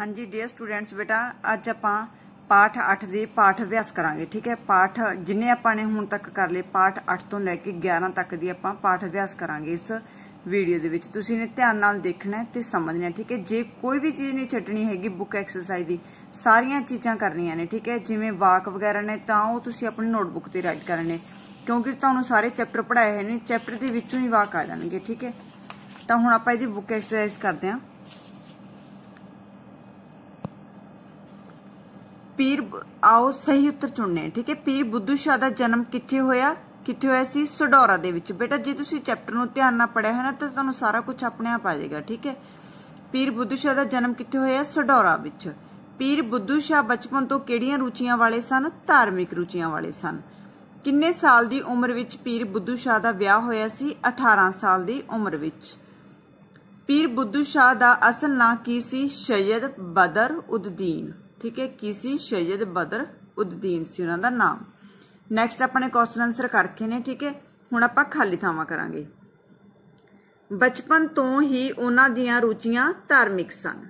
ਹਾਂਜੀ dear students ਬੇਟਾ ਅੱਜ ਆਪਾਂ ਪਾਠ 8 ਦੇ ਪਾਠ ਅਭਿਆਸ ਕਰਾਂਗੇ ਠੀਕ ਹੈ ਪਾਠ ਜਿੰਨੇ ਆਪਾਂ ਨੇ ਹੁਣ ਤੱਕ ਕਰ ਲਏ ਪਾਠ 8 ਤੋਂ ਲੈ ਕੇ 11 ਤੱਕ ਦੀ ਆਪਾਂ ਪਾਠ ਅਭਿਆਸ ਕਰਾਂਗੇ ਇਸ ਵੀਡੀਓ ਦੇ ਵਿੱਚ ਤੁਸੀਂ ਨੇ ਧਿਆਨ ਨਾਲ ਦੇਖਣਾ ਤੇ ਸਮਝਣਾ ਠੀਕ ਹੈ ਜੇ ਕੋਈ ਵੀ ਚੀਜ਼ ਨਹੀਂ ਛੱਡਣੀ ਹੈਗੀ ਬੁੱਕ ਐਕਸਰਸਾਈਜ਼ ਦੀ ਸਾਰੀਆਂ ਚੀਜ਼ਾਂ ਕਰਨੀਆਂ ਨੇ ਠੀਕ ਹੈ ਜਿਵੇਂ ਵਾਕ ਵਗੈਰਾ ਨੇ ਤਾਂ ਉਹ ਤੁਸੀਂ ਆਪਣੀ ਨੋਟਬੁੱਕ ਤੇ ਰਾਈਟ ਕਰਨੇ ਕਿਉਂਕਿ ਤੁਹਾਨੂੰ ਸਾਰੇ ਚੈਪਟਰ ਪੜਾਏ ਹੋਏ ਨੇ ਚੈਪਟਰ ਦੇ ਵਿੱਚੋਂ ਹੀ ਵਾਕ ਆ ਜਾਣਗੇ ਠੀਕ ਹੈ ਤਾਂ ਹੁਣ ਆਪਾਂ ਇਹਦੀ ਬੁੱਕ ਐਕਸਰਸਾਈਜ਼ ਕਰਦੇ ਹਾਂ ਪੀਰ ਆਓ ਸਹੀ ਉੱਤਰ ਚੁਣਨੇ ਠੀਕ ਹੈ ਪੀਰ ਬੁੱਧੂ ਸ਼ਾਹ ਦਾ ਜਨਮ ਕਿੱਥੇ ਹੋਇਆ ਕਿੱਥੇ ਹੋਇਆ ਸੀ ਸਡੋਰਾ ਦੇ ਵਿੱਚ ਬੇਟਾ ਜੇ ਤੁਸੀਂ ਚੈਪਟਰ ਨੂੰ ਧਿਆਨ ਨਾਲ ਪੜਿਆ ਹੈ ਨਾ ਤਾਂ ਤੁਹਾਨੂੰ ਸਾਰਾ ਕੁਝ ਆਪਣੇ ਆਪ ਆ ਜਾਏਗਾ ਠੀਕ ਹੈ ਪੀਰ ਬੁੱਧੂ ਸ਼ਾਹ ਦਾ ਜਨਮ ਕਿੱਥੇ ਹੋਇਆ ਸਡੋਰਾ ਵਿੱਚ ਪੀਰ ਬੁੱਧੂ ਸ਼ਾਹ ਬਚਪਨ ਤੋਂ ਕਿਹੜੀਆਂ ਰੁਚੀਆਂ ਵਾਲੇ ਸਨ ਧਾਰਮਿਕ ਰੁਚੀਆਂ ਵਾਲੇ ਸਨ ਕਿੰਨੇ ਸਾਲ ਦੀ ਉਮਰ ਵਿੱਚ ਪੀਰ ਬੁੱਧੂ ਸ਼ਾਹ ਦਾ ਵਿਆਹ ਹੋਇਆ ਸੀ 18 ਸਾਲ ਦੀ ਉਮਰ ਵਿੱਚ ਪੀਰ ਬੁੱਧੂ ਸ਼ਾਹ ਦਾ ਅਸਲ ਨਾਂ ਕੀ ਸੀ ਸ਼ੈਦ ਬਦਰ ਉਦਦੀਨ ਠੀਕ ਹੈ ਸੀ ਸ਼ੈਦ ਬਦਰ ਉਦਦੀਨ ਸੀ ਉਹਨਾਂ ਦਾ ਨਾਮ ਨੈਕਸਟ ਆਪਣੇ ਕੁਐਸਚਨ ਆਨਸਰ ਕਰਕੇ ਨੇ ਠੀਕ ਹੈ ਹੁਣ ਆਪਾਂ ਖਾਲੀ ਥਾਵਾਂ ਕਰਾਂਗੇ ਬਚਪਨ ਤੋਂ ਹੀ ਉਹਨਾਂ ਦੀਆਂ ਰੁਚੀਆਂ ਧਾਰਮਿਕ ਸਨ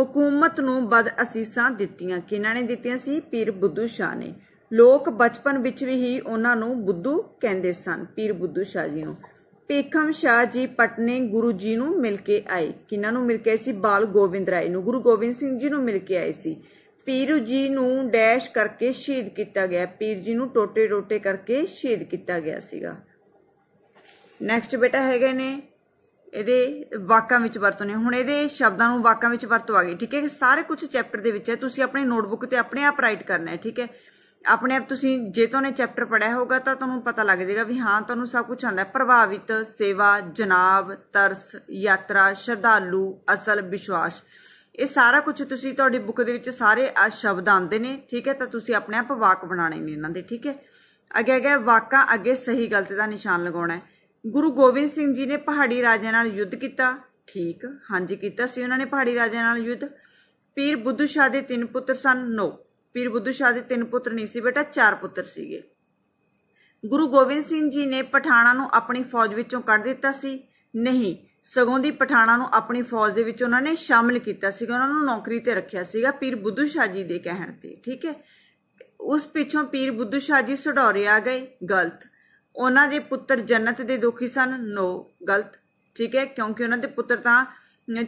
ਹਕੂਮਤ ਨੂੰ ਬਦ ਅਸੀਸਾਂ ਦਿੱਤੀਆਂ ਕਿਨਾਂ ਨੇ ਦਿੱਤੀਆਂ ਸੀ ਪੀਰ ਬੁੱਧੂ ਸ਼ਾਹ ਨੇ ਲੋਕ ਬਚਪਨ ਵਿੱਚ ਵੀ ਹੀ ਉਹਨਾਂ ਨੂੰ ਬੁੱਧੂ ਕਹਿੰਦੇ ਸਨ ਪੀਰ ਬੁੱਧੂ ਸ਼ਾਹ ਜੀ ਨੂੰ ਪੇਖਮ ਸ਼ਾਹ ਜੀ ਪਟਨੇ ਗੁਰੂ ਜੀ ਨੂੰ ਮਿਲ ਕੇ ਆਏ ਕਿਨਾਂ ਨੂੰ ਮਿਲ ਕੇ ਸੀ ਬਾਲ ਗੋਬਿੰਦ ਰਾਏ ਨੂੰ ਗੁਰੂ ਗੋਬਿੰਦ ਸਿੰਘ ਜੀ ਨੂੰ ਮਿਲ ਕੇ ਆਏ ਸੀ ਪੀਰੂ ਜੀ ਨੂੰ ਡੈਸ਼ ਕਰਕੇ ਸ਼ਹੀਦ ਕੀਤਾ ਗਿਆ ਪੀਰ ਜੀ ਨੂੰ ਟੋਟੇ ਟੋਟੇ ਕਰਕੇ ਸ਼ਹੀਦ ਕੀਤਾ ਗਿਆ ਸੀਗਾ ਨੈਕਸਟ ਬੇਟਾ ਹੈਗੇ ਨੇ ਇਹਦੇ ਵਾਕਾਂ ਵਿੱਚ ਵਰਤੋਂ ਨੇ ਹੁਣ ਇਹਦੇ ਸ਼ਬਦਾਂ ਨੂੰ ਵਾਕਾਂ ਵਿੱਚ ਵਰਤੋਂ ਆ ਗਈ ਠੀਕ ਹੈ ਸਾਰੇ ਕੁਝ ਚੈਪਟਰ ਦੇ ਵਿੱਚ ਹੈ ਤੁਸੀਂ ਆਪਣੇ ਨੋਟਬੁੱਕ ਤੇ ਆਪਣੇ ਆਪ ਰਾਈਟ ਕਰਨਾ ਹੈ ਠੀਕ ਹੈ ਆਪਣੇ ਆਪ ਤੁਸੀਂ ਜੇ ਤੁਹਾਨੂੰ ਚੈਪਟਰ ਪੜਿਆ ਹੋਗਾ ਤਾਂ ਤੁਹਾਨੂੰ ਪਤਾ ਲੱਗ ਜਾਏਗਾ ਵੀ ਹਾਂ ਤੁਹਾਨੂੰ ਸਭ ਕੁਝ ਆਉਂਦਾ ਹੈ ਪ੍ਰਭਾਵਿਤ ਸੇਵਾ ਜਨਾਬ ਤਰਸ ਯਾਤਰਾ ਸ਼ਰਧਾਲੂ ਅਸਲ ਵਿਸ਼ਵਾਸ ਇਹ ਸਾਰਾ ਕੁਝ ਤੁਸੀਂ ਤੁਹਾਡੀ ਬੁੱਕ ਦੇ ਵਿੱਚ ਸਾਰੇ ਆ ਸ਼ਬਦ ਆਉਂਦੇ ਨੇ ਠੀਕ ਹੈ ਤਾਂ ਤੁਸੀਂ ਆਪਣੇ ਆਪ ਵਾਕ ਬਣਾਣੇ ਨੇ ਇਹਨਾਂ ਦੇ ਠੀਕ ਹੈ ਅੱਗੇ ਅੱਗੇ ਵਾਕਾਂ ਅੱਗੇ ਸਹੀ ਗਲਤ ਦਾ ਨਿਸ਼ਾਨ ਲਗਾਉਣਾ ਹੈ ਗੁਰੂ ਗੋਬਿੰਦ ਸਿੰਘ ਜੀ ਨੇ ਪਹਾੜੀ ਰਾਜਿਆਂ ਨਾਲ ਯੁੱਧ ਕੀਤਾ ਠੀਕ ਹਾਂਜੀ ਕੀਤਾ ਸੀ ਉਹਨਾਂ ਨੇ ਪਹਾੜੀ ਰਾਜਿਆਂ ਨਾਲ ਯੁੱਧ ਪੀਰ ਬੁੱਧੂ ਸ਼ਾਹ ਦੇ ਤਿੰਨ ਪੁੱਤਰ ਸਨ ਨੋ ਪੀਰ ਬੁੱਧੂ ਸ਼ਾਹ ਦੇ ਤਿੰਨ ਪੁੱਤਰ ਨਹੀਂ ਸੀ ਬੇਟਾ ਚਾਰ ਪੁੱਤਰ ਸੀਗੇ ਗੁਰੂ ਗੋਬਿੰਦ ਸਿੰਘ ਜੀ ਨੇ ਪਠਾਣਾ ਨੂੰ ਆਪਣੀ ਫੌਜ ਵਿੱਚੋਂ ਕੱਢ ਦਿੱਤਾ ਸੀ ਨਹੀਂ ਸਗੋਂ ਦੀ ਪਠਾਣਾ ਨੂੰ ਆਪਣੀ ਫੌਜ ਦੇ ਵਿੱਚ ਉਹਨਾਂ ਨੇ ਸ਼ਾਮਿਲ ਕੀਤਾ ਸੀਗਾ ਉਹਨਾਂ ਨੂੰ ਨੌਕਰੀ ਤੇ ਰੱਖਿਆ ਸੀਗਾ ਪੀਰ ਬੁੱਧੂ ਸ਼ਾਹ ਜੀ ਦੇ ਕਹਿਣ ਤੇ ਠੀਕ ਹੈ ਉਸ ਪਿੱਛੋਂ ਪੀਰ ਬੁੱਧੂ ਸ਼ਾਹ ਜੀ ਸੜੌਰੇ ਆ ਗਏ ਗਲਤ ਉਹਨਾਂ ਦੇ ਪੁੱਤਰ ਜੰਨਤ ਦੇ ਦੁਖੀ ਸਨ ਨੋ ਗਲਤ ਠੀਕ ਹੈ ਕਿਉਂਕਿ ਉਹਨਾਂ ਦੇ ਪੁੱਤਰ ਤਾਂ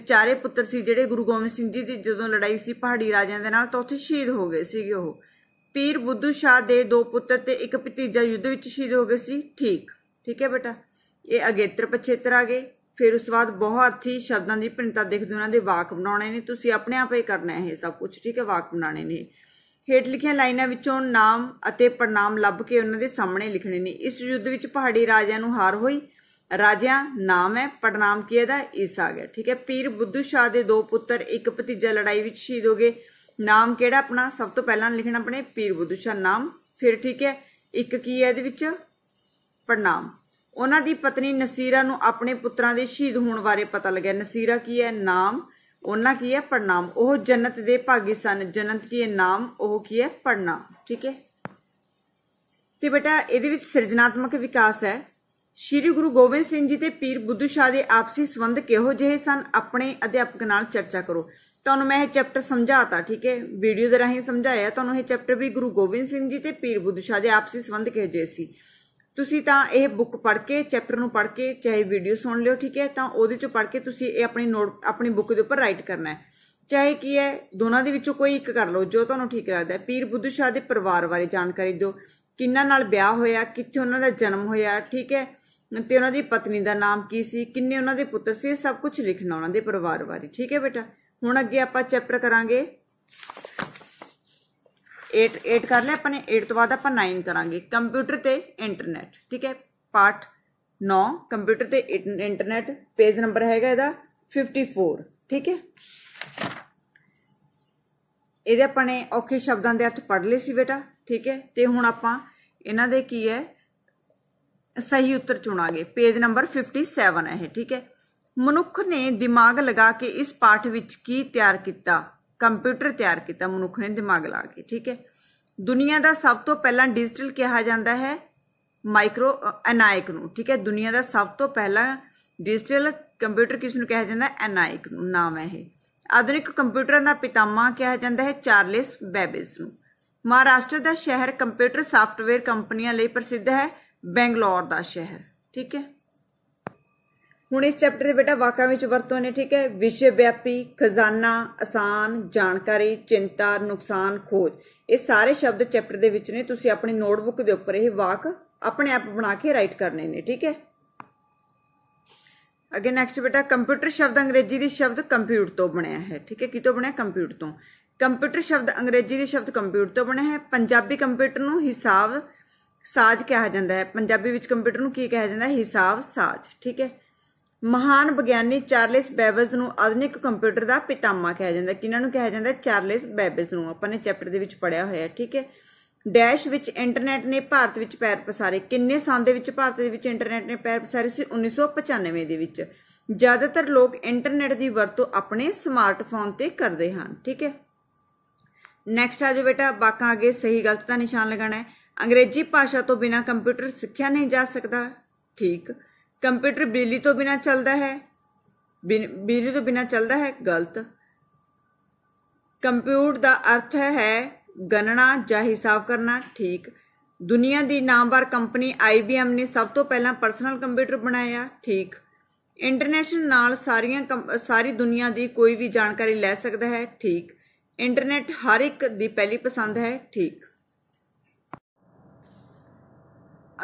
ਚਾਰੇ ਪੁੱਤਰ ਸੀ ਜਿਹੜੇ ਗੁਰੂ ਗੋਬਿੰਦ ਸਿੰਘ ਜੀ ਦੀ ਜਦੋਂ ਲੜਾਈ ਸੀ ਪਹਾੜੀ ਰਾਜਿਆਂ ਦੇ ਨਾਲ ਤਾਂ ਉੱਥੇ ਸ਼ਹੀਦ ਹੋ ਗਏ ਸੀਗੇ ਉਹ ਪੀਰ ਬੁੱਧੂ ਸ਼ਾਹ ਦੇ ਦੋ ਪੁੱਤਰ ਤੇ ਇੱਕ ਭਤੀਜਾ ਯੁੱਧ ਵਿੱਚ ਸ਼ਹੀਦ ਹੋ ਗਏ ਸੀ ਠੀਕ ਠੀਕ ਹੈ ਬੇਟਾ ਇਹ ਅਗੇਤਰ ਪਛੇਤਰ ਆ ਗਏ ਫਿਰ ਉਸ ਬਾਅਦ ਅਰਥੀ ਸ਼ਬਦਾਂ ਦੀ ਭਿੰਨਤਾ ਦੇਖਦੇ ਉਹਨਾਂ ਦੇ ਵਾਕ ਬਣਾਉਣੇ ਨੇ ਤੁਸੀਂ ਆਪਣੇ ਆਪ ਹੀ ਕਰਨਾ ਹੈ ਇਹ ਸਭ ਕੁਝ ਠੀਕ ਹੈ ਵਾਕ ਬਣਾਉਣੇ ਨੇ ਹੇਠ ਲਿਖੀਆਂ ਲਾਈਨਾਂ ਵਿੱਚੋਂ ਨਾਮ ਅਤੇ ਪ੍ਰਣਾਮ ਲੱਭ ਕੇ ਉਹਨਾਂ ਦੇ ਸਾਹਮਣੇ ਲਿਖਣੇ ਨੇ ਇਸ ਯੁੱਧ ਵਿੱਚ ਪਹਾੜੀ ਰਾਜਿਆਂ ਨੂੰ ਹਾਰ ਹੋਈ ਰਾਜਿਆਂ ਨਾਮ ਹੈ ਪੜਨਾਮ ਕੀ ਇਹਦਾ ਈਸਾ ਗਿਆ ਠੀਕ ਹੈ ਪੀਰ ਬੁੱਧੂ ਸ਼ਾਹ ਦੇ ਦੋ ਪੁੱਤਰ ਇੱਕ ਭਤੀਜਾ ਲੜਾਈ ਵਿੱਚ ਸ਼ਹੀਦ ਹੋ ਗਏ ਨਾਮ ਕਿਹੜਾ ਆਪਣਾ ਸਭ ਤੋਂ ਪਹਿਲਾਂ ਲਿਖਣਾ ਆਪਣੇ ਪੀਰ ਬੁੱਧੂ ਸ਼ਾਹ ਨਾਮ ਫਿਰ ਠੀਕ ਹੈ ਇੱਕ ਕੀ ਹੈ ਇਹਦੇ ਵਿੱਚ ਪੜਨਾਮ ਉਹਨਾਂ ਦੀ ਪਤਨੀ ਨਸੀਰਾ ਨੂੰ ਆਪਣੇ ਪੁੱਤਰਾਂ ਦੇ ਸ਼ਹੀਦ ਹੋਣ ਬਾਰੇ ਪਤਾ ਲੱਗਿਆ ਨਸੀਰਾ ਕੀ ਹੈ ਨਾਮ ਉਹਨਾਂ ਕੀ ਹੈ ਪੜਨਾਮ ਉਹ ਜੰਨਤ ਦੇ ਭਾਗੀ ਸਨ ਜੰਨਤ ਕੀ ਹੈ ਨਾਮ ਉਹ ਕੀ ਹੈ ਪੜਨਾਮ ਠੀਕ ਹੈ ਤੇ ਬੇਟਾ ਇਹਦੇ ਵਿੱਚ ਸਿਰਜਣਾਤਮਕ ਵਿਕਾਸ ਹੈ ਸ਼੍ਰੀ ਗੁਰੂ ਗੋਬਿੰਦ ਸਿੰਘ ਜੀ ਤੇ ਪੀਰ ਬੁੱਧੂ ਸ਼ਾਹ ਦੇ ਆਪਸੀ ਸੰਬੰਧ ਕਿਹੋ ਜਿਹੇ ਸਨ ਆਪਣੇ ਅਧਿਆਪਕ ਨਾਲ ਚਰਚਾ ਕਰੋ ਤੁਹਾਨੂੰ ਮੈਂ ਇਹ ਚੈਪਟਰ ਸਮਝਾਤਾ ਠੀਕ ਹੈ ਵੀਡੀਓ ਦੇ ਰਾਹੀਂ ਸਮਝਾਇਆ ਤੁਹਾਨੂੰ ਇਹ ਚੈਪਟਰ ਵੀ ਗੁਰੂ ਗੋਬਿੰਦ ਸਿੰਘ ਜੀ ਤੇ ਪੀਰ ਬੁੱਧੂ ਸ਼ਾਹ ਦੇ ਆਪਸੀ ਸੰਬੰਧ ਕਿਹੋ ਜਿਹੇ ਸੀ ਤੁਸੀਂ ਤਾਂ ਇਹ ਬੁੱਕ ਪੜ੍ਹ ਕੇ ਚੈਪਟਰ ਨੂੰ ਪੜ੍ਹ ਕੇ ਚਾਹੇ ਵੀਡੀਓ ਸੁਣ ਲਿਓ ਠੀਕ ਹੈ ਤਾਂ ਉਹਦੇ ਚੋਂ ਪੜ੍ਹ ਕੇ ਤੁਸੀਂ ਇਹ ਆਪਣੀ ਨੋਟ ਆਪਣੀ ਬੁੱਕ ਦੇ ਉੱਪਰ ਰਾਈਟ ਕਰਨਾ ਹੈ ਚਾਹੇ ਕੀ ਹੈ ਦੋਨਾਂ ਦੇ ਵਿੱਚੋਂ ਕੋਈ ਇੱਕ ਕਰ ਲਓ ਜੋ ਤੁਹਾਨੂੰ ਠੀਕ ਲੱਗਦਾ ਹੈ ਪੀਰ ਬੁੱਧੂ ਸ਼ਾਹ ਦੇ ਪਰਿਵਾਰ ਬਾਰੇ ਜਾਣਕਾਰੀ ਦਿਓ ਕਿੰਨਾਂ ਨਾਲ ਵਿਆਹ ਹੋਇਆ ਕਿੱਥੇ ਉਹਨਾਂ ਦਾ ਜਨਮ ਹੋਇਆ ਠੀਕ ਹੈ ਤੇ ਉਹਨਾਂ ਦੀ ਪਤਨੀ ਦਾ ਨਾਮ ਕੀ ਸੀ ਕਿੰਨੇ ਉਹਨਾਂ ਦੇ ਪੁੱਤਰ ਸੀ ਸਭ ਕੁਝ ਲਿਖਣਾ ਉਹਨਾਂ ਦੇ ਪਰਿਵਾਰ ਬਾਰੇ ਠੀਕ ਹੈ ਬੇਟਾ ਹੁਣ ਅੱਗੇ ਆਪਾਂ ਚੈਪਟਰ ਕਰਾਂਗੇ 8 8 ਕਰ ਲਿਆ ਆਪਾਂ ਨੇ 8 ਤੋਂ ਬਾਅਦ ਆਪਾਂ 9 ਕਰਾਂਗੇ ਕੰਪਿਊਟਰ ਤੇ ਇੰਟਰਨੈਟ ਠੀਕ ਹੈ ਪਾਰਟ 9 ਕੰਪਿਊਟਰ ਤੇ ਇੰਟਰਨੈਟ ਪੇਜ ਨੰਬਰ ਹੈਗਾ ਇਹਦਾ 54 ਠੀਕ ਹੈ ਇਹਦੇ ਆਪਾਂ ਨੇ ਔਖੇ ਸ਼ਬਦਾਂ ਦੇ ਅਰਥ ਪੜ੍ਹ ਲਏ ਸੀ ਬੇਟਾ ਠੀਕ ਹੈ ਤੇ ਹੁਣ ਆਪਾਂ ਇਹਨਾਂ ਦੇ ਕੀ ਹੈ ਸਹੀ ਉੱਤਰ ਚੁਣਾਂਗੇ ਪੇਜ ਨੰਬਰ 57 ਹੈ ਇਹ ਠੀਕ ਹੈ ਮਨੁੱਖ ਨੇ ਦਿਮਾਗ ਲਗਾ ਕੇ ਇਸ ਪਾਠ ਵਿੱਚ ਕੀ ਤਿਆਰ ਕੀਤਾ ਕੰਪਿਊਟਰ ਤਿਆਰ ਕੀਤਾ ਮਨੁੱਖ ਨੇ ਦਿਮਾਗ ਲਾ ਕੇ ਠੀਕ ਹੈ ਦੁਨੀਆ ਦਾ ਸਭ ਤੋਂ ਪਹਿਲਾਂ ਡਿਜੀਟਲ ਕਿਹਾ ਜਾਂਦਾ ਹੈ ਮਾਈਕਰੋ ਐਨਾਇਕ ਨੂੰ ਠੀਕ ਹੈ ਦੁਨੀਆ ਦਾ ਸਭ ਤੋਂ ਪਹਿਲਾਂ ਡਿਜੀਟਲ ਕੰਪਿਊਟਰ ਕਿਸ ਨੂੰ ਕਿਹਾ ਜਾਂਦਾ ਹੈ ਐਨਾਇਕ ਨੂੰ ਨਾਮ ਹੈ ਇਹ ਆਧੁਨਿਕ ਕੰਪਿਊਟਰਾਂ ਦਾ ਪਿਤਾਮਾ ਕਿਹਾ ਜਾਂਦਾ ਹੈ ਚਾਰਲਸ ਬੈਬੇਜ ਨੂੰ ਮਹਾਰਾਸ਼ਟਰ ਦਾ ਸ਼ਹਿਰ ਕੰਪਿਊਟਰ ਸਾਫਟਵੇਅਰ ਕੰਪਨੀਆਂ ਲਈ ਪ੍ਰਸਿੱਧ ਹੈ ਬੈਂਗਲੌਰ ਦਾ ਸ਼ਹਿਰ ਠੀਕ ਹੈ ਹੁਣ ਇਸ ਚੈਪਟਰ ਦੇ ਬੇਟਾ ਵਾਕਾਂ ਵਿੱਚ ਵਰਤੋਂ ਨੇ ਠੀਕ ਹੈ ਵਿਸ਼ੇ ਵਿਆਪੀ ਖਜ਼ਾਨਾ ਆਸਾਨ ਜਾਣਕਾਰੀ ਚਿੰਤਾ ਨੁਕਸਾਨ ਖੋਜ ਇਹ ਸਾਰੇ ਸ਼ਬਦ ਚੈਪਟਰ ਦੇ ਵਿੱਚ ਨੇ ਤੁਸੀਂ ਆਪਣੀ ਨੋਟਬੁੱਕ ਦੇ ਉੱਪਰ ਇਹ ਵਾਕ ਆਪਣੇ ਆਪ ਬਣਾ ਕੇ ਰਾਈਟ ਕਰਨੇ ਨੇ ਠੀਕ ਹੈ ਅਗੇ ਨੈਕਸਟ ਬੇਟਾ ਕੰਪਿਊਟਰ ਸ਼ਬਦ ਅੰਗਰੇਜ਼ੀ ਦੇ ਸ਼ਬਦ ਕੰਪਿਊਟਰ ਤੋਂ ਬਣਿਆ ਹੈ ਠੀਕ ਹੈ ਕਿਤੋਂ ਬਣਿਆ ਕੰਪਿਊਟਰ ਤੋਂ ਕੰਪਿਊਟਰ ਸ਼ਬਦ ਅੰਗਰੇਜ਼ੀ ਦੇ ਸ਼ਬਦ ਕੰਪਿਊਟਰ ਤੋਂ ਬਣਿਆ ਹੈ ਪੰਜਾਬੀ ਕੰਪਿਊਟਰ ਨੂੰ ਹਿਸਾਬ ਸਾਜ ਕਿਹਾ ਜਾਂਦਾ ਹੈ ਪੰਜਾਬੀ ਵਿੱਚ ਕੰਪਿਊਟਰ ਨੂੰ ਕੀ ਕਿਹਾ ਜਾਂਦਾ ਹੈ ਹਿਸਾਬ ਸਾਜ ਠੀਕ ਹੈ ਮਹਾਨ ਵਿਗਿਆਨੀ ਚਾਰਲਸ ਬੈਬਜ ਨੂੰ ਆਧੁਨਿਕ ਕੰਪਿਊਟਰ ਦਾ ਪਿਤਾਮਾ ਕਿਹਾ ਜਾਂਦਾ ਕਿਹਨਾਂ ਨੂੰ ਕਿਹਾ ਜਾਂਦਾ ਚਾਰਲਸ ਬੈਬਜ ਨੂੰ ਆਪਾਂ ਨੇ ਚੈਪਟਰ ਦੇ ਵਿੱਚ ਪੜਿਆ ਹੋਇਆ ਹੈ ਠੀਕ ਹੈ ਡੈਸ਼ ਵਿੱਚ ਇੰਟਰਨੈਟ ਨੇ ਭਾਰਤ ਵਿੱਚ ਪੈਰ ਪਸਾਰੇ ਕਿੰਨੇ ਸਾਲ ਦੇ ਵਿੱਚ ਭਾਰਤ ਦੇ ਵਿੱਚ ਇੰਟਰਨੈਟ ਨੇ ਪੈਰ ਪਸਾਰੇ ਸੀ 1995 ਦੇ ਵਿੱਚ ਜ਼ਿਆਦਾਤਰ ਲੋਕ ਇੰਟਰਨੈਟ ਦੀ ਵਰਤੋਂ ਆਪਣੇ ਸਮਾਰਟਫੋਨ ਤੇ ਕਰਦੇ ਹਨ ਠੀਕ ਹੈ ਨੈਕਸਟ ਆ ਜੋ ਬੇਟਾ ਬਾਕਾਂ ਅੱਗੇ ਸਹੀ ਗਲਤ ਦਾ ਨਿਸ਼ਾਨ ਲਗਾਣਾ ਹੈ ਅੰਗਰੇਜ਼ੀ ਭਾਸ਼ਾ ਤੋਂ ਬਿਨਾ ਕੰਪਿਊਟਰ ਸਿੱਖਿਆ ਨਹੀਂ ਜਾ ਸਕਦਾ ਠੀਕ ਕੰਪਿਊਟਰ ਬਿਜਲੀ ਤੋਂ ਬਿਨਾ ਚੱਲਦਾ ਹੈ ਬਿਜਲੀ ਤੋਂ ਬਿਨਾ ਚੱਲਦਾ ਹੈ ਗਲਤ ਕੰਪਿਊਟ ਦਾ ਅਰਥ ਹੈ ਗਣਨਾ ਜਾਂ ਹਿਸਾਬ ਕਰਨਾ ਠੀਕ ਦੁਨੀਆ ਦੀ ਨਾਮਵਰ ਕੰਪਨੀ IBM ਨੇ ਸਭ ਤੋਂ ਪਹਿਲਾਂ ਪਰਸਨਲ ਕੰਪਿਊਟਰ ਬਣਾਇਆ ਠੀਕ ਇੰਟਰਨੈਸ਼ਨਲ ਨਾਲ ਸਾਰੀਆਂ ਸਾਰੀ ਦੁਨੀਆ ਦੀ ਕੋਈ ਵੀ ਜਾਣਕਾਰੀ ਲੈ ਸਕਦਾ ਹੈ ਠੀਕ ਇੰਟਰਨੈਟ ਹਰ ਇੱਕ ਦੀ ਪਹਿਲੀ ਪਸੰਦ ਹੈ ਠੀਕ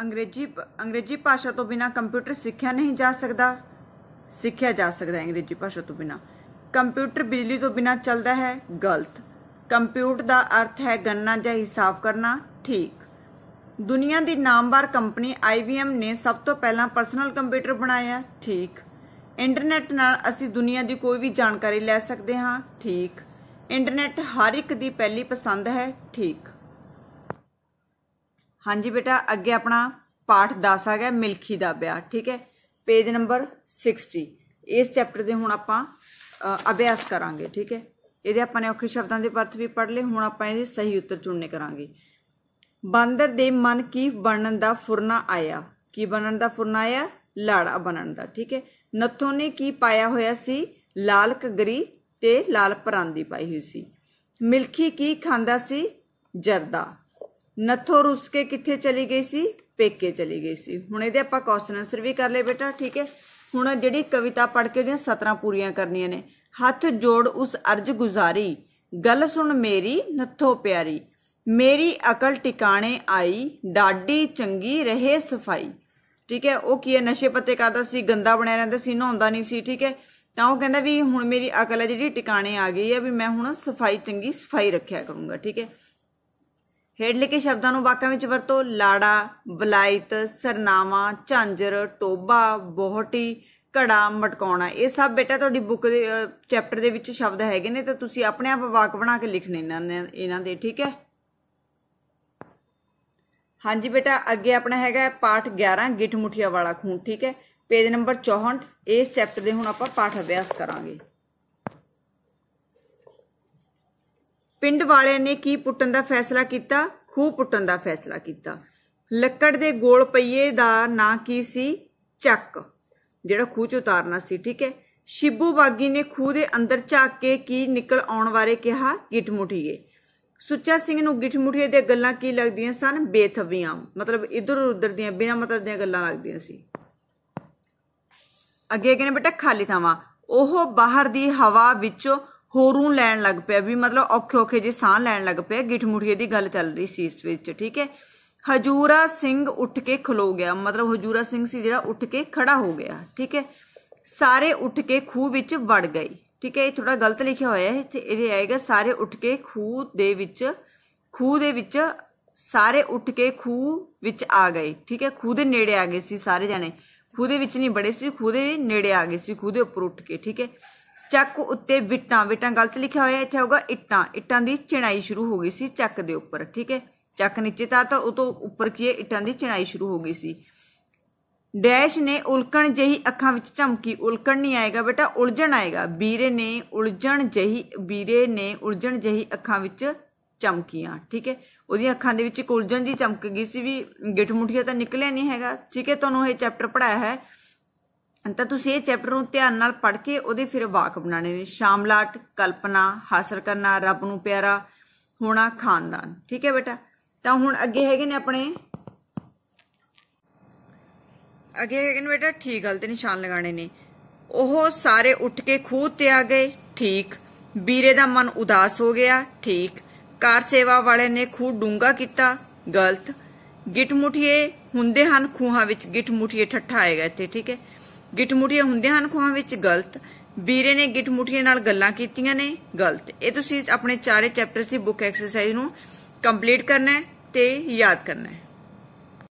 ਅੰਗਰੇਜ਼ੀ ਅੰਗਰੇਜ਼ੀ ਭਾਸ਼ਾ ਤੋਂ ਬਿਨਾ ਕੰਪਿਊਟਰ ਸਿੱਖਿਆ ਨਹੀਂ ਜਾ ਸਕਦਾ ਸਿੱਖਿਆ ਜਾ ਸਕਦਾ ਹੈ ਅੰਗਰੇਜ਼ੀ ਭਾਸ਼ਾ ਤੋਂ ਬਿਨਾ ਕੰਪਿਊਟਰ ਬਿਜਲੀ ਤੋਂ ਬਿਨਾ ਚੱਲਦਾ ਹੈ ਗਲਤ ਕੰਪਿਊਟਰ ਦਾ ਅਰਥ ਹੈ ਗਣਨਾ ਜਾਂ ਹਿਸਾਬ ਕਰਨਾ ਠੀਕ ਦੁਨੀਆ ਦੀ ਨਾਮਵਰ ਕੰਪਨੀ IBM ਨੇ ਸਭ ਤੋਂ ਪਹਿਲਾਂ ਪਰਸਨਲ ਕੰਪਿਊਟਰ ਬਣਾਇਆ ਠੀਕ ਇੰਟਰਨੈਟ ਨਾਲ ਅਸੀਂ ਦੁਨੀਆ ਦੀ ਕੋਈ ਵੀ ਜਾਣਕਾਰੀ ਲੈ ਸਕਦੇ ਹਾਂ ਠੀਕ ਇੰਟਰਨੈਟ ਹਰ ਇੱਕ ਦੀ ਪਹਿਲੀ ਪਸੰਦ ਹੈ ਠੀਕ ਹਾਂਜੀ ਬੇਟਾ ਅੱਗੇ ਆਪਣਾ ਪਾਠ 10 ਆ ਗਿਆ ਮਿਲਖੀ ਦਾ ਵਿਆਹ ਠੀਕ ਹੈ ਪੇਜ ਨੰਬਰ 60 ਇਸ ਚੈਪਟਰ ਦੇ ਹੁਣ ਆਪਾਂ ਅਭਿਆਸ ਕਰਾਂਗੇ ਠੀਕ ਹੈ ਇਹਦੇ ਆਪਾਂ ਨੇ ਔਖੇ ਸ਼ਬਦਾਂ ਦੇ ਅਰਥ ਵੀ ਪੜ੍ਹ ਲਏ ਹੁਣ ਆਪਾਂ ਇਹਦੇ ਸਹੀ ਉੱਤਰ ਚੁਣਨੇ ਕਰਾਂਗੇ ਬਾਂਦਰ ਦੇ ਮਨ ਕੀ ਬਣਨ ਦਾ ਫੁਰਨਾ ਆਇਆ ਕੀ ਬਣਨ ਦਾ ਫੁਰਨਾ ਆਇਆ ਲਾੜਾ ਬਣਨ ਦਾ ਠੀਕ ਹੈ ਨੱਥੋਂ ਨੇ ਕੀ ਪਾਇਆ ਹੋਇਆ ਸੀ ਲਾਲ ਕਗਰੀ ਤੇ ਲਾਲ ਪਰਾਂਦੀ ਪਾਈ ਹੋਈ ਸੀ ਮਿਲਖੀ ਕੀ ਖਾਂਦਾ ਸੀ ਜਰਦਾ ਨੱਥੋ ਰੁੱਸ ਕੇ ਕਿੱਥੇ ਚਲੀ ਗਈ ਸੀ ਪੇਕੇ ਚਲੀ ਗਈ ਸੀ ਹੁਣ ਇਹਦੇ ਆਪਾਂ ਕੁਐਸਚਨ ਆਨਸਰ ਵੀ ਕਰ ਲਏ ਬੇਟਾ ਠੀਕ ਹੈ ਹੁਣ ਜਿਹੜੀ ਕਵਿਤਾ ਪੜ੍ਹ ਕੇ ਉਹਦੀਆਂ ਸਤਰਾਂ ਪੂਰੀਆਂ ਕਰਨੀਆਂ ਨੇ ਹੱਥ ਜੋੜ ਉਸ ਅਰਜ ਗੁਜ਼ਾਰੀ ਗੱਲ ਸੁਣ ਮੇਰੀ ਨੱਥੋ ਪਿਆਰੀ ਮੇਰੀ ਅਕਲ ਟਿਕਾਣੇ ਆਈ ਡਾਡੀ ਚੰਗੀ ਰਹੇ ਸਫਾਈ ਠੀਕ ਹੈ ਉਹ ਕੀ ਹੈ ਨਸ਼ੇ ਪੱਤੇ ਕਰਦਾ ਸੀ ਗੰਦਾ ਬਣਿਆ ਰਹਿੰਦਾ ਸੀ ਨਹਾਉਂਦਾ ਨਹੀਂ ਸੀ ਠੀਕ ਹੈ ਤਾਂ ਉਹ ਕਹਿੰਦਾ ਵੀ ਹੁਣ ਮੇਰੀ ਅਕਲ ਹੈ ਜਿਹੜੀ ਟਿਕਾਣੇ ਆ ਗਈ ਹੈ ਵੀ ਮੈਂ ਹੁਣ ਸਫਾਈ ਚੰਗੀ ਸਫਾਈ ਰੱਖਿਆ ਕਰੂੰਗਾ ਠੀਕ ਹੈ ਹੇਡ ਲਿਖੇ ਸ਼ਬਦਾਂ ਨੂੰ ਵਾਕਾਂ ਵਿੱਚ ਵਰਤੋ ਲਾੜਾ ਬਲਾਇਤ ਸਰਨਾਵਾ ਝਾਂਜਰ ਟੋਬਾ ਬਹੁਤੀ ਘੜਾ ਮਟਕਾਉਣਾ ਇਹ ਸਭ ਬੇਟਾ ਤੁਹਾਡੀ ਬੁੱਕ ਦੇ ਚੈਪਟਰ ਦੇ ਵਿੱਚ ਸ਼ਬਦ ਹੈਗੇ ਨੇ ਤਾਂ ਤੁਸੀਂ ਆਪਣੇ ਆਪ ਵਾਕ ਬਣਾ ਕੇ ਲਿਖਣੇ ਇਹਨਾਂ ਦੇ ਠੀਕ ਹੈ ਹਾਂਜੀ ਬੇਟਾ ਅੱਗੇ ਆਪਣਾ ਹੈਗਾ ਪਾਠ 11 ਗਿੱਠ ਮੁਠੀਆ ਵਾਲਾ ਖੂਨ ਠੀਕ ਹੈ ਪੇਜ ਨੰਬਰ 64 ਇਸ ਚੈਪਟਰ ਦੇ ਹੁਣ ਆਪਾਂ ਪਾਠ ਅਭਿਆਸ ਕਰਾਂਗੇ ਪਿੰਡ ਵਾਲਿਆਂ ਨੇ ਕੀ ਪੁੱਟਣ ਦਾ ਫੈਸਲਾ ਕੀਤਾ ਖੂਹ ਪੁੱਟਣ ਦਾ ਫੈਸਲਾ ਕੀਤਾ ਲੱਕੜ ਦੇ ਗੋਲ ਪਈਏ ਦਾ ਨਾਂ ਕੀ ਸੀ ਚੱਕ ਜਿਹੜਾ ਖੂਹ ਚ ਉਤਾਰਨਾ ਸੀ ਠੀਕ ਹੈ ਸ਼ਿਬੂ ਬਾਗੀ ਨੇ ਖੂਹ ਦੇ ਅੰਦਰ ਝਾਕ ਕੇ ਕੀ ਨਿਕਲ ਆਉਣ ਬਾਰੇ ਕਿਹਾ ਗਿਠਮੁਠੀਏ ਸੁੱਚਾ ਸਿੰਘ ਨੂੰ ਗਿਠਮੁਠੀਏ ਦੇ ਗੱਲਾਂ ਕੀ ਲੱਗਦੀਆਂ ਸਨ ਬੇਥਵੀਆਂ ਮਤਲਬ ਇਧਰ ਉਧਰ ਦੀਆਂ ਬਿਨਾ ਮਤਲਬ ਦੀਆਂ ਗੱਲਾਂ ਲੱਗਦੀਆਂ ਸੀ ਅੱਗੇ ਕਹਿੰਦੇ ਬੇਟਾ ਖਾਲੀ ਥਾਵਾਂ ਉਹ ਬਾਹਰ ਦੀ ਹਵਾ ਵਿੱਚੋਂ ਹੋਰੂ ਲੈਣ ਲੱਗ ਪਿਆ ਵੀ ਮਤਲਬ ਔਖੇ ਔਖੇ ਜੇ ਸਾਹ ਲੈਣ ਲੱਗ ਪਿਆ ਮੁਠੀਏ ਦੀ ਗੱਲ ਚੱਲ ਰਹੀ ਸੀ ਇਸ ਵਿੱਚ ਠੀਕ ਹੈ ਹਜੂਰਾ ਸਿੰਘ ਉੱਠ ਕੇ ਖਲੋ ਗਿਆ ਮਤਲਬ ਹਜੂਰਾ ਸਿੰਘ ਸੀ ਜਿਹੜਾ ਉੱਠ ਕੇ ਖੜਾ ਹੋ ਗਿਆ ਠੀਕ ਹੈ ਸਾਰੇ ਉੱਠ ਕੇ ਖੂਹ ਵਿੱਚ ਵੜ ਗਏ ਠੀਕ ਹੈ ਇਹ ਥੋੜਾ ਗਲਤ ਲਿਖਿਆ ਹੋਇਆ ਹੈ ਇੱਥੇ ਇਹ ਆਏਗਾ ਸਾਰੇ ਉੱਠ ਕੇ ਖੂਹ ਦੇ ਵਿੱਚ ਖੂਹ ਦੇ ਵਿੱਚ ਸਾਰੇ ਉੱਠ ਕੇ ਖੂਹ ਵਿੱਚ ਆ ਗਏ ਠੀਕ ਹੈ ਖੂਹ ਦੇ ਨੇੜੇ ਆ ਗਏ ਸੀ ਸਾਰੇ ਜਣੇ ਖੂਹ ਦੇ ਵਿੱਚ ਨਹੀਂ ਬੜੇ ਸੀ ਖੂਹ ਦੇ ਨੇੜੇ ਆ ਗਏ ਸੀ ਖੂਹ ਦੇ ਉੱਪਰ ਉੱਠ ਕੇ ਠੀਕ ਹੈ ਚੱਕ ਉੱਤੇ ਵਿਟਾਂ ਵਿਟਾਂ ਗਲਤ ਲਿਖਿਆ ਹੋਇਆ ਇੱਥੇ ਹੋਗਾ ਇਟਾਂ ਇਟਾਂ ਦੀ ਚਿਣਾਈ ਸ਼ੁਰੂ ਹੋ ਗਈ ਸੀ ਚੱਕ ਦੇ ਉੱਪਰ ਠੀਕ ਹੈ ਚੱਕ ਨੀਚੇ ਤਾਂ ਤਾਂ ਉਹ ਤੋਂ ਉੱਪਰ ਕੀ ਹੈ ਇਟਾਂ ਦੀ ਚਿਣਾਈ ਸ਼ੁਰੂ ਹੋ ਗਈ ਸੀ ਡੈਸ਼ ਨੇ ਉਲਕਣ ਜਹੀ ਅੱਖਾਂ ਵਿੱਚ ਝਮਕੀ ਉਲਕਣ ਨਹੀਂ ਆਏਗਾ ਬੇਟਾ ਉਲਝਣ ਆਏਗਾ ਵੀਰੇ ਨੇ ਉਲਝਣ ਜਹੀ ਵੀਰੇ ਨੇ ਉਲਝਣ ਜਹੀ ਅੱਖਾਂ ਵਿੱਚ ਚਮਕੀਆਂ ਠੀਕ ਹੈ ਉਹਦੀਆਂ ਅੱਖਾਂ ਦੇ ਵਿੱਚ ਇੱਕ ਉਲਝਣ ਦੀ ਚਮਕ ਗਈ ਸੀ ਵੀ ਗਿੱਠ ਮੁਠੀਆ ਤਾਂ ਨਿਕਲਿਆ ਨਹੀਂ ਹੈਗਾ ਠੀਕ ਹੈ ਤੁਹਾਨੂੰ ਇਹ ਚੈਪਟਰ ਪੜਾਇਆ ਹੈ ਤਾਂ ਤੁਸੀਂ ਇਹ ਚੈਪਟਰ ਨੂੰ ਧਿਆਨ ਨਾਲ ਪੜ੍ਹ ਕੇ ਉਹਦੇ ਫਿਰ ਵਾਕ ਬਣਾਣੇ ਨੇ ਸ਼ਾਮਲਾਟ ਕਲਪਨਾ ਹਾਸਲ ਕਰਨਾ ਰੱਬ ਨੂੰ ਪਿਆਰਾ ਹੋਣਾ ਖਾਨਦਾਨ ਠੀਕ ਹੈ ਬੇਟਾ ਤਾਂ ਹੁਣ ਅੱਗੇ ਹੈਗੇ ਨੇ ਆਪਣੇ ਅੱਗੇ ਹੈਗੇ ਨੇ ਬੇਟਾ ਠੀਕ ਗਲਤ ਨਿਸ਼ਾਨ ਲਗਾਣੇ ਨੇ ਉਹ ਸਾਰੇ ਉੱਠ ਕੇ ਖੂਹ ਤੇ ਆ ਗਏ ਠੀਕ ਵੀਰੇ ਦਾ ਮਨ ਉਦਾਸ ਹੋ ਗਿਆ ਠੀਕ ਕਾਰ ਸੇਵਾ ਵਾਲੇ ਨੇ ਖੂਹ ਡੂੰਗਾ ਕੀਤਾ ਗਲਤ ਗਿਟਮੁਠੀਏ ਹੁੰਦੇ ਹਨ ਖੂਹਾਂ ਵਿੱਚ ਗਿਟਮੁਠੀਏ ਠੱਠਾ ਆਏਗਾ ਇੱਥੇ ਠੀਕ ਹੈ ਗਿੱਟਮੁਠੀਆਂ ਹੁੰਦੇ ਹਨ ਖੋਹਾਂ ਵਿੱਚ ਗਲਤ ਵੀਰੇ ਨੇ ਗਿੱਟਮੁਠੀਆਂ ਨਾਲ ਗੱਲਾਂ ਕੀਤੀਆਂ ਨੇ ਗਲਤ ਇਹ ਤੁਸੀਂ ਆਪਣੇ ਚਾਰੇ ਚੈਪਟਰਸ ਦੀ ਬੁੱਕ ਐਕਸਰਸਾਈਜ਼ ਨੂੰ ਕੰਪਲੀਟ ਕਰਨਾ ਹੈ ਤੇ ਯਾਦ ਕਰਨਾ ਹੈ